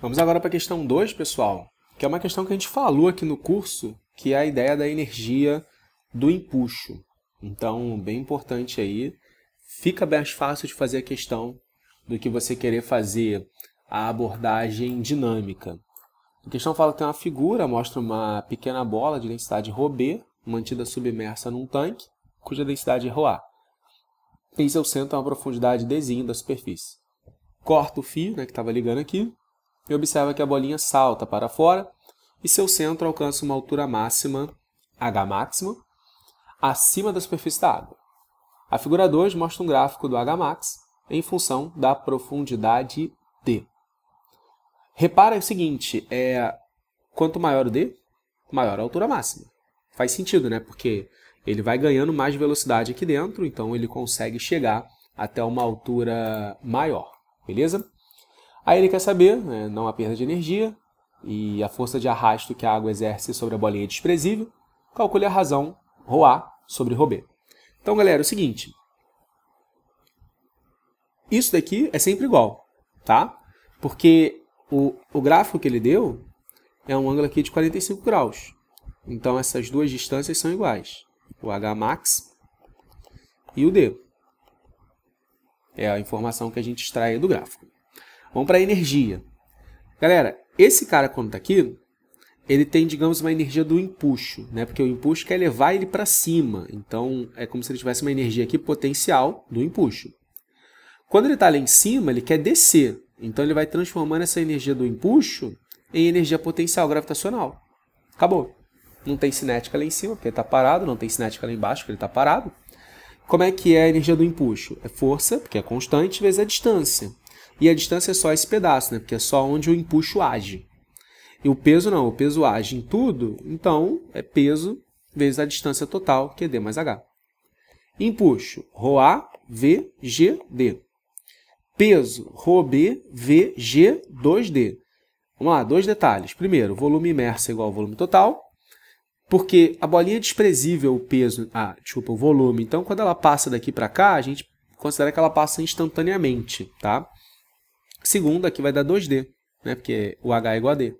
Vamos agora para a questão 2, pessoal, que é uma questão que a gente falou aqui no curso, que é a ideia da energia do empuxo. Então, bem importante aí, fica mais fácil de fazer a questão do que você querer fazer a abordagem dinâmica. A questão fala que tem uma figura, mostra uma pequena bola de densidade ρB, mantida submersa num tanque, cuja densidade é ρA. Tem seu centro a é uma profundidade dzinho da superfície. Corta o fio, né, que estava ligando aqui, e observa que a bolinha salta para fora e seu centro alcança uma altura máxima, H máxima, acima da superfície da água. A figura 2 mostra um gráfico do H max em função da profundidade D. Repara o seguinte, é, quanto maior o D, maior a altura máxima. Faz sentido, né? Porque ele vai ganhando mais velocidade aqui dentro, então ele consegue chegar até uma altura maior, beleza? Aí ele quer saber, né, não a perda de energia e a força de arrasto que a água exerce sobre a bolinha é desprezível, calcule a razão ρ A sobre ρ B. Então, galera, é o seguinte. Isso daqui é sempre igual, tá? Porque o, o gráfico que ele deu é um ângulo aqui de 45 graus. Então, essas duas distâncias são iguais. O H max e o D. É a informação que a gente extrai do gráfico. Vamos para a energia. Galera, esse cara quando está aqui, ele tem, digamos, uma energia do empuxo, né? Porque o empuxo quer levar ele para cima. Então, é como se ele tivesse uma energia aqui potencial do empuxo. Quando ele está lá em cima, ele quer descer. Então, ele vai transformando essa energia do empuxo em energia potencial gravitacional. Acabou. Não tem cinética lá em cima, porque ele está parado. Não tem cinética lá embaixo, porque ele está parado. Como é que é a energia do empuxo? É força, porque é constante, vezes a é distância. E a distância é só esse pedaço, né? Porque é só onde o empuxo age. E o peso não, o peso age em tudo, então é peso vezes a distância total, que é D mais H. Empuxo, ρA, V, G, D. Peso, ρB, V, G, 2D. Vamos lá, dois detalhes. Primeiro, volume imerso é igual ao volume total, porque a bolinha é desprezível o peso, ah, desculpa, o volume. Então, quando ela passa daqui para cá, a gente considera que ela passa instantaneamente, tá? segunda aqui vai dar 2D, né? porque o H é igual a D.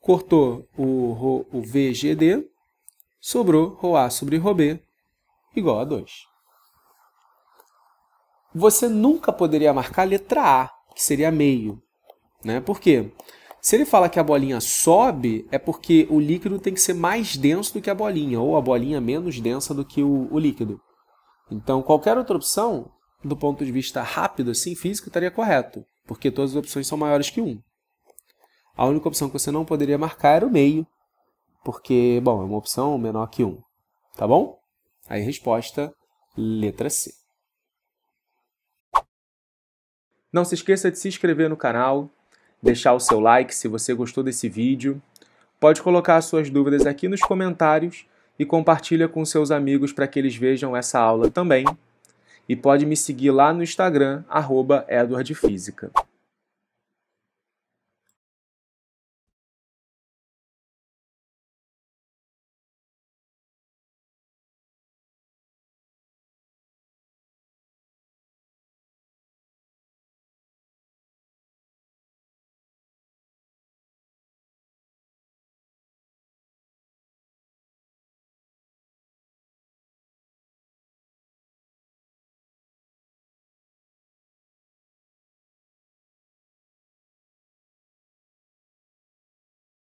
Cortou o, o VGD, sobrou Rho a sobre Rho B igual a 2. Você nunca poderia marcar a letra A, que seria meio. Né? Por quê? Se ele fala que a bolinha sobe, é porque o líquido tem que ser mais denso do que a bolinha, ou a bolinha menos densa do que o, o líquido. Então, qualquer outra opção, do ponto de vista rápido, assim, físico, estaria correto porque todas as opções são maiores que 1. A única opção que você não poderia marcar era o meio, porque, bom, é uma opção menor que 1. Tá bom? Aí, resposta, letra C. Não se esqueça de se inscrever no canal, deixar o seu like se você gostou desse vídeo. Pode colocar suas dúvidas aqui nos comentários e compartilha com seus amigos para que eles vejam essa aula também e pode me seguir lá no Instagram, EduardFísica.